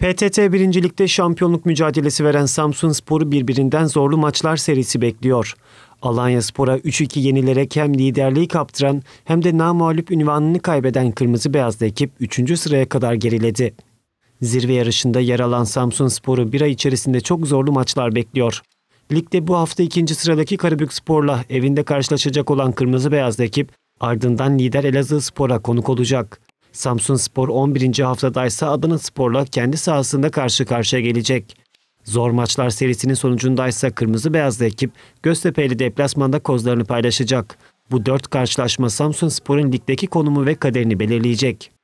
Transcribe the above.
PTT birincilikte şampiyonluk mücadelesi veren Samsun Spor'u birbirinden zorlu maçlar serisi bekliyor. Alanya Spor'a 3-2 yenilerek hem liderliği kaptıran hem de namalüp ünvanını kaybeden Kırmızı Beyazlı ekip 3. sıraya kadar geriledi. Zirve yarışında yer alan Samsun Spor'u bir ay içerisinde çok zorlu maçlar bekliyor. Ligde bu hafta ikinci sıradaki Karabük Spor'la evinde karşılaşacak olan Kırmızı Beyazlı ekip ardından lider Elazığ Spor'a konuk olacak. Samsun Spor 11. haftadaysa Adana Spor'la kendi sahasında karşı karşıya gelecek. Zor maçlar serisinin sonucundaysa Kırmızı Beyazlı ekip Göztepe'li deplasmanda kozlarını paylaşacak. Bu dört karşılaşma Samsun Spor'un ligdeki konumu ve kaderini belirleyecek.